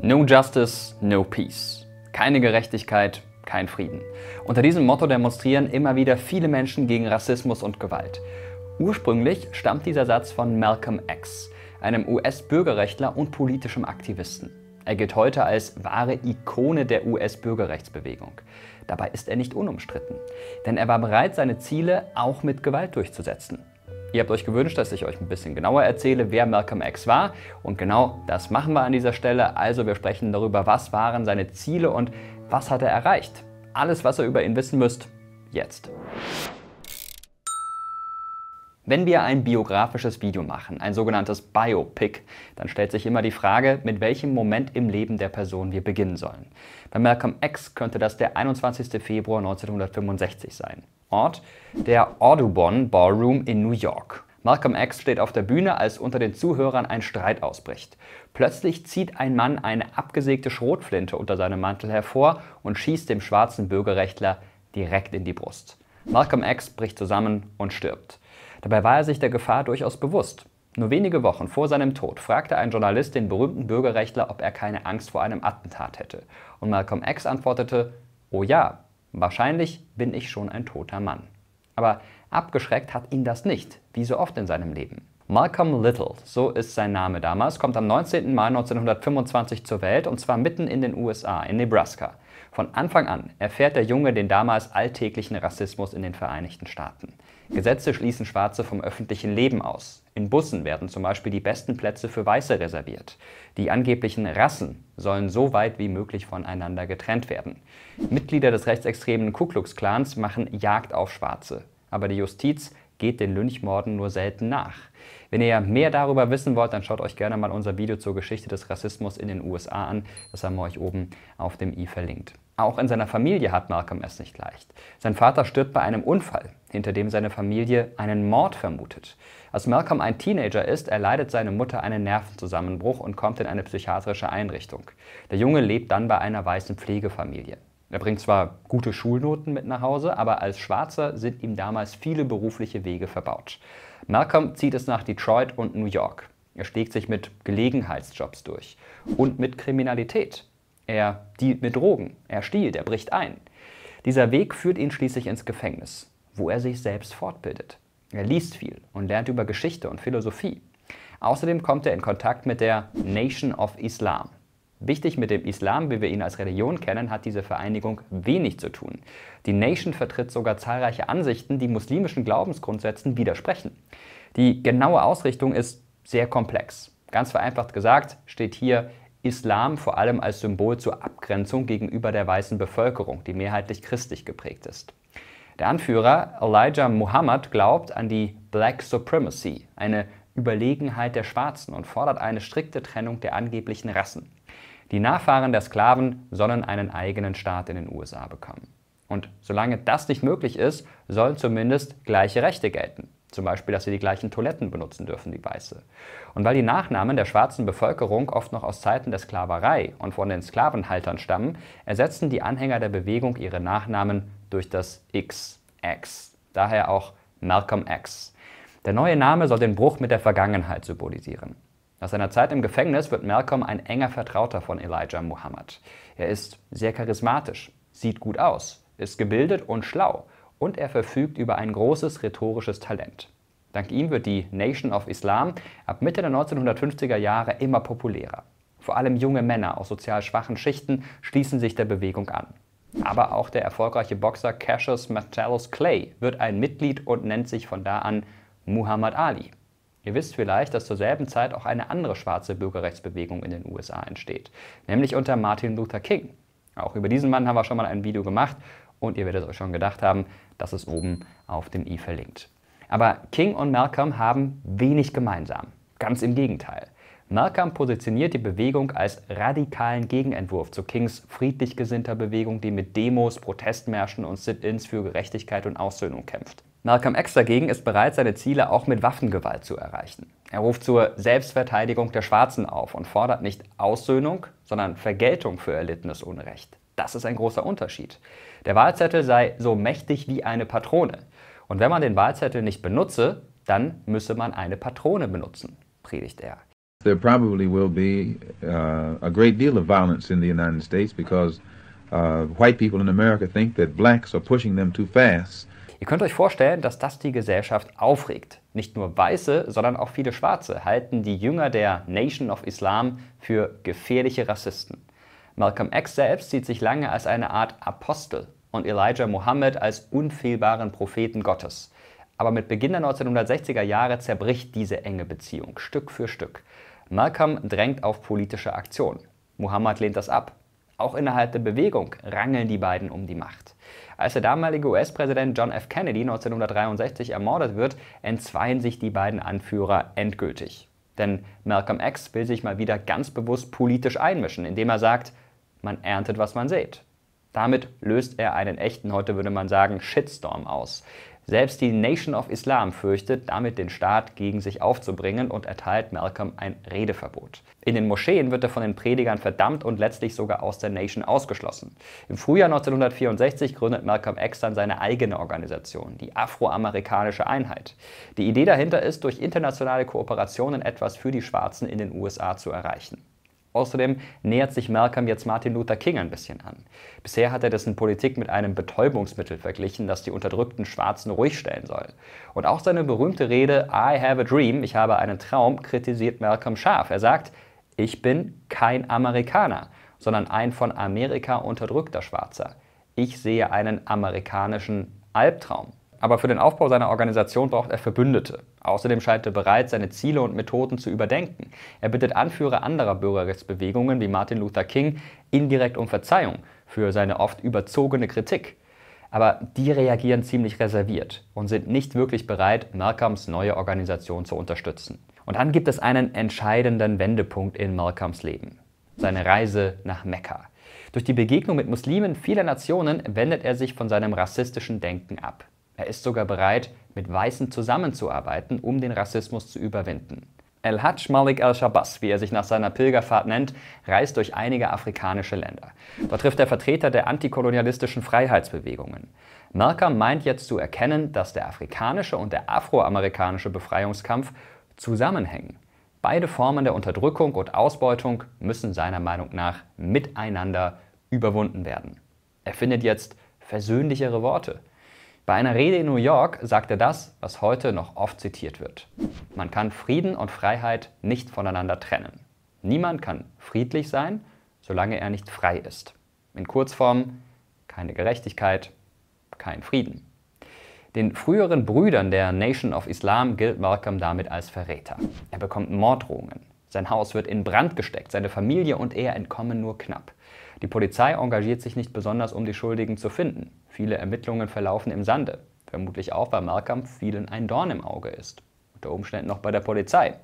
No Justice, no Peace. Keine Gerechtigkeit, kein Frieden. Unter diesem Motto demonstrieren immer wieder viele Menschen gegen Rassismus und Gewalt. Ursprünglich stammt dieser Satz von Malcolm X, einem US-Bürgerrechtler und politischem Aktivisten. Er gilt heute als wahre Ikone der US-Bürgerrechtsbewegung. Dabei ist er nicht unumstritten, denn er war bereit, seine Ziele auch mit Gewalt durchzusetzen. Ihr habt euch gewünscht, dass ich euch ein bisschen genauer erzähle, wer Malcolm X war. Und genau das machen wir an dieser Stelle. Also wir sprechen darüber, was waren seine Ziele und was hat er erreicht. Alles, was ihr über ihn wissen müsst, jetzt. Wenn wir ein biografisches Video machen, ein sogenanntes Biopic, dann stellt sich immer die Frage, mit welchem Moment im Leben der Person wir beginnen sollen. Bei Malcolm X könnte das der 21. Februar 1965 sein. Ort, der Audubon Ballroom in New York. Malcolm X steht auf der Bühne, als unter den Zuhörern ein Streit ausbricht. Plötzlich zieht ein Mann eine abgesägte Schrotflinte unter seinem Mantel hervor und schießt dem schwarzen Bürgerrechtler direkt in die Brust. Malcolm X bricht zusammen und stirbt. Dabei war er sich der Gefahr durchaus bewusst. Nur wenige Wochen vor seinem Tod fragte ein Journalist den berühmten Bürgerrechtler, ob er keine Angst vor einem Attentat hätte. Und Malcolm X antwortete, oh ja, Wahrscheinlich bin ich schon ein toter Mann. Aber abgeschreckt hat ihn das nicht, wie so oft in seinem Leben. Malcolm Little, so ist sein Name damals, kommt am 19. Mai 1925 zur Welt und zwar mitten in den USA, in Nebraska. Von Anfang an erfährt der Junge den damals alltäglichen Rassismus in den Vereinigten Staaten. Gesetze schließen Schwarze vom öffentlichen Leben aus. In Bussen werden zum Beispiel die besten Plätze für Weiße reserviert. Die angeblichen Rassen sollen so weit wie möglich voneinander getrennt werden. Mitglieder des rechtsextremen Ku Klux Klans machen Jagd auf Schwarze. Aber die Justiz geht den Lynchmorden nur selten nach. Wenn ihr mehr darüber wissen wollt, dann schaut euch gerne mal unser Video zur Geschichte des Rassismus in den USA an. Das haben wir euch oben auf dem i verlinkt. Auch in seiner Familie hat Malcolm es nicht leicht. Sein Vater stirbt bei einem Unfall, hinter dem seine Familie einen Mord vermutet. Als Malcolm ein Teenager ist, erleidet seine Mutter einen Nervenzusammenbruch und kommt in eine psychiatrische Einrichtung. Der Junge lebt dann bei einer weißen Pflegefamilie. Er bringt zwar gute Schulnoten mit nach Hause, aber als Schwarzer sind ihm damals viele berufliche Wege verbaut. Malcolm zieht es nach Detroit und New York. Er schlägt sich mit Gelegenheitsjobs durch und mit Kriminalität. Er dealt mit Drogen, er stiehlt, er bricht ein. Dieser Weg führt ihn schließlich ins Gefängnis, wo er sich selbst fortbildet. Er liest viel und lernt über Geschichte und Philosophie. Außerdem kommt er in Kontakt mit der Nation of Islam. Wichtig mit dem Islam, wie wir ihn als Religion kennen, hat diese Vereinigung wenig zu tun. Die Nation vertritt sogar zahlreiche Ansichten, die muslimischen Glaubensgrundsätzen widersprechen. Die genaue Ausrichtung ist sehr komplex. Ganz vereinfacht gesagt steht hier Islam vor allem als Symbol zur Abgrenzung gegenüber der weißen Bevölkerung, die mehrheitlich christlich geprägt ist. Der Anführer Elijah Muhammad glaubt an die Black Supremacy, eine Überlegenheit der Schwarzen und fordert eine strikte Trennung der angeblichen Rassen. Die Nachfahren der Sklaven sollen einen eigenen Staat in den USA bekommen. Und solange das nicht möglich ist, sollen zumindest gleiche Rechte gelten. Zum Beispiel, dass sie die gleichen Toiletten benutzen dürfen wie Weiße. Und weil die Nachnamen der schwarzen Bevölkerung oft noch aus Zeiten der Sklaverei und von den Sklavenhaltern stammen, ersetzten die Anhänger der Bewegung ihre Nachnamen durch das X, X. Daher auch Malcolm X. Der neue Name soll den Bruch mit der Vergangenheit symbolisieren. Nach seiner Zeit im Gefängnis wird Malcolm ein enger Vertrauter von Elijah Muhammad. Er ist sehr charismatisch, sieht gut aus, ist gebildet und schlau und er verfügt über ein großes rhetorisches Talent. Dank ihm wird die Nation of Islam ab Mitte der 1950er Jahre immer populärer. Vor allem junge Männer aus sozial schwachen Schichten schließen sich der Bewegung an. Aber auch der erfolgreiche Boxer Cassius Metellus Clay wird ein Mitglied und nennt sich von da an Muhammad Ali. Ihr wisst vielleicht, dass zur selben Zeit auch eine andere schwarze Bürgerrechtsbewegung in den USA entsteht, nämlich unter Martin Luther King. Auch über diesen Mann haben wir schon mal ein Video gemacht und ihr werdet euch schon gedacht haben, das ist oben auf dem i verlinkt. Aber King und Malcolm haben wenig gemeinsam. Ganz im Gegenteil. Malcolm positioniert die Bewegung als radikalen Gegenentwurf zu Kings friedlich gesinnter Bewegung, die mit Demos, Protestmärschen und Sit-ins für Gerechtigkeit und Aussöhnung kämpft. Malcolm X dagegen ist bereit, seine Ziele auch mit Waffengewalt zu erreichen. Er ruft zur Selbstverteidigung der Schwarzen auf und fordert nicht Aussöhnung, sondern Vergeltung für erlittenes Unrecht. Das ist ein großer Unterschied. Der Wahlzettel sei so mächtig wie eine Patrone. Und wenn man den Wahlzettel nicht benutze, dann müsse man eine Patrone benutzen, predigt er. There probably will be uh, a great deal of violence in the United States because uh, white people in America think that blacks are pushing them too fast Ihr könnt euch vorstellen, dass das die Gesellschaft aufregt. Nicht nur Weiße, sondern auch viele Schwarze halten die Jünger der Nation of Islam für gefährliche Rassisten. Malcolm X selbst sieht sich lange als eine Art Apostel und Elijah Muhammad als unfehlbaren Propheten Gottes. Aber mit Beginn der 1960er Jahre zerbricht diese enge Beziehung Stück für Stück. Malcolm drängt auf politische Aktion. Muhammad lehnt das ab. Auch innerhalb der Bewegung rangeln die beiden um die Macht. Als der damalige US-Präsident John F. Kennedy 1963 ermordet wird, entzweien sich die beiden Anführer endgültig. Denn Malcolm X will sich mal wieder ganz bewusst politisch einmischen, indem er sagt, man erntet, was man sät. Damit löst er einen echten, heute würde man sagen, Shitstorm aus. Selbst die Nation of Islam fürchtet, damit den Staat gegen sich aufzubringen und erteilt Malcolm ein Redeverbot. In den Moscheen wird er von den Predigern verdammt und letztlich sogar aus der Nation ausgeschlossen. Im Frühjahr 1964 gründet Malcolm X dann seine eigene Organisation, die Afroamerikanische Einheit. Die Idee dahinter ist, durch internationale Kooperationen etwas für die Schwarzen in den USA zu erreichen. Außerdem nähert sich Malcolm jetzt Martin Luther King ein bisschen an. Bisher hat er dessen Politik mit einem Betäubungsmittel verglichen, das die unterdrückten Schwarzen ruhig stellen soll. Und auch seine berühmte Rede I have a dream, ich habe einen Traum, kritisiert Malcolm scharf. Er sagt, ich bin kein Amerikaner, sondern ein von Amerika unterdrückter Schwarzer. Ich sehe einen amerikanischen Albtraum aber für den Aufbau seiner Organisation braucht er Verbündete. Außerdem scheint er bereit, seine Ziele und Methoden zu überdenken. Er bittet Anführer anderer Bürgerrechtsbewegungen wie Martin Luther King indirekt um Verzeihung für seine oft überzogene Kritik. Aber die reagieren ziemlich reserviert und sind nicht wirklich bereit, Malcolms neue Organisation zu unterstützen. Und dann gibt es einen entscheidenden Wendepunkt in Malcolms Leben. Seine Reise nach Mekka. Durch die Begegnung mit Muslimen vieler Nationen wendet er sich von seinem rassistischen Denken ab. Er ist sogar bereit, mit Weißen zusammenzuarbeiten, um den Rassismus zu überwinden. El-Hajj Malik El-Shabazz, wie er sich nach seiner Pilgerfahrt nennt, reist durch einige afrikanische Länder. Dort trifft er Vertreter der antikolonialistischen Freiheitsbewegungen. Malcolm meint jetzt zu erkennen, dass der afrikanische und der afroamerikanische Befreiungskampf zusammenhängen. Beide Formen der Unterdrückung und Ausbeutung müssen seiner Meinung nach miteinander überwunden werden. Er findet jetzt versöhnlichere Worte – bei einer Rede in New York sagt er das, was heute noch oft zitiert wird. Man kann Frieden und Freiheit nicht voneinander trennen. Niemand kann friedlich sein, solange er nicht frei ist. In Kurzform, keine Gerechtigkeit, kein Frieden. Den früheren Brüdern der Nation of Islam gilt Malcolm damit als Verräter. Er bekommt Morddrohungen. Sein Haus wird in Brand gesteckt, seine Familie und er entkommen nur knapp. Die Polizei engagiert sich nicht besonders, um die Schuldigen zu finden. Viele Ermittlungen verlaufen im Sande, vermutlich auch, weil Malcolm vielen ein Dorn im Auge ist. Unter Umständen noch bei der Polizei.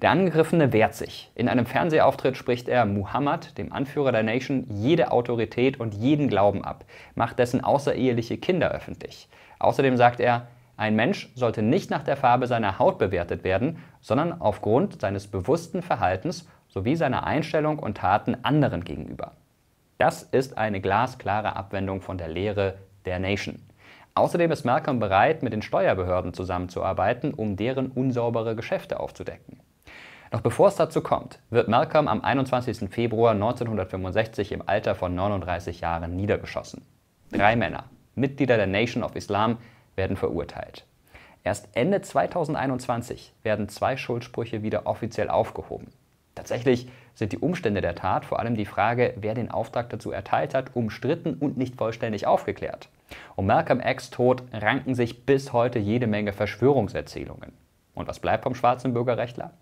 Der Angegriffene wehrt sich. In einem Fernsehauftritt spricht er Muhammad, dem Anführer der Nation, jede Autorität und jeden Glauben ab, macht dessen außereheliche Kinder öffentlich. Außerdem sagt er, ein Mensch sollte nicht nach der Farbe seiner Haut bewertet werden, sondern aufgrund seines bewussten Verhaltens sowie seiner Einstellung und Taten anderen gegenüber. Das ist eine glasklare Abwendung von der Lehre der Nation. Außerdem ist Malcolm bereit, mit den Steuerbehörden zusammenzuarbeiten, um deren unsaubere Geschäfte aufzudecken. Noch bevor es dazu kommt, wird Malcolm am 21. Februar 1965 im Alter von 39 Jahren niedergeschossen. Drei Männer, Mitglieder der Nation of Islam, werden verurteilt. Erst Ende 2021 werden zwei Schuldsprüche wieder offiziell aufgehoben. Tatsächlich sind die Umstände der Tat, vor allem die Frage, wer den Auftrag dazu erteilt hat, umstritten und nicht vollständig aufgeklärt. Um Malcolm X Tod ranken sich bis heute jede Menge Verschwörungserzählungen. Und was bleibt vom schwarzen Bürgerrechtler?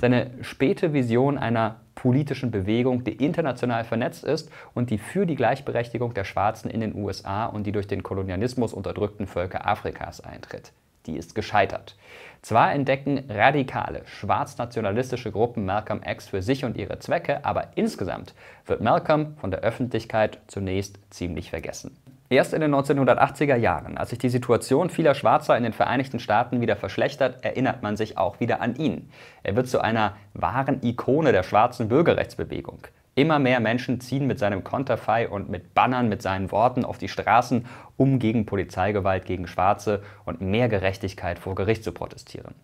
Seine späte Vision einer politischen Bewegung, die international vernetzt ist und die für die Gleichberechtigung der Schwarzen in den USA und die durch den Kolonialismus unterdrückten Völker Afrikas eintritt. Die ist gescheitert. Zwar entdecken radikale schwarznationalistische Gruppen Malcolm X für sich und ihre Zwecke, aber insgesamt wird Malcolm von der Öffentlichkeit zunächst ziemlich vergessen. Erst in den 1980er Jahren, als sich die Situation vieler Schwarzer in den Vereinigten Staaten wieder verschlechtert, erinnert man sich auch wieder an ihn. Er wird zu einer wahren Ikone der schwarzen Bürgerrechtsbewegung. Immer mehr Menschen ziehen mit seinem Konterfei und mit Bannern, mit seinen Worten auf die Straßen, um gegen Polizeigewalt gegen Schwarze und mehr Gerechtigkeit vor Gericht zu protestieren.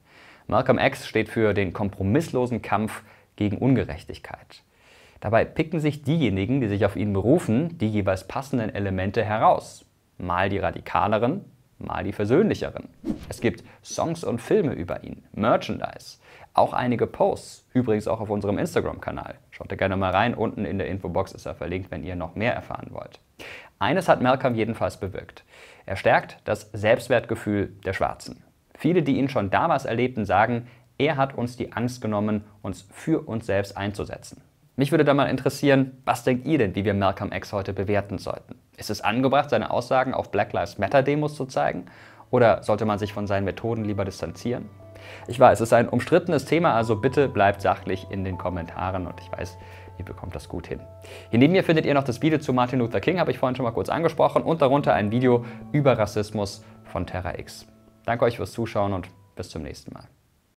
Malcolm X steht für den kompromisslosen Kampf gegen Ungerechtigkeit. Dabei picken sich diejenigen, die sich auf ihn berufen, die jeweils passenden Elemente heraus. Mal die radikaleren, mal die versöhnlicheren. Es gibt Songs und Filme über ihn, Merchandise, auch einige Posts, übrigens auch auf unserem Instagram-Kanal. Schaut da gerne mal rein, unten in der Infobox ist er verlinkt, wenn ihr noch mehr erfahren wollt. Eines hat Malcolm jedenfalls bewirkt. Er stärkt das Selbstwertgefühl der Schwarzen. Viele, die ihn schon damals erlebten, sagen, er hat uns die Angst genommen, uns für uns selbst einzusetzen. Mich würde da mal interessieren, was denkt ihr denn, wie wir Malcolm X heute bewerten sollten? Ist es angebracht, seine Aussagen auf Black Lives Matter-Demos zu zeigen? Oder sollte man sich von seinen Methoden lieber distanzieren? Ich weiß, es ist ein umstrittenes Thema, also bitte bleibt sachlich in den Kommentaren und ich weiß, ihr bekommt das gut hin. Hier neben mir findet ihr noch das Video zu Martin Luther King, habe ich vorhin schon mal kurz angesprochen, und darunter ein Video über Rassismus von Terra X. Danke euch fürs Zuschauen und bis zum nächsten Mal.